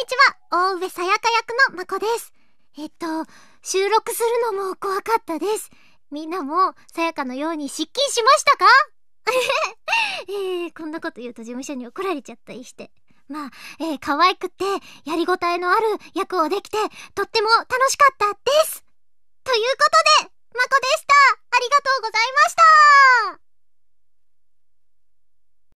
にちは、大上さやか役のまこです。えっと、収録するのも怖かったです。みんなも、さやかのように失禁しましたか えー、こんなこと言うと事務所に怒られちゃったりして。まあ、えー、可愛くて、やりごたえのある役をできて、とっても楽しかったです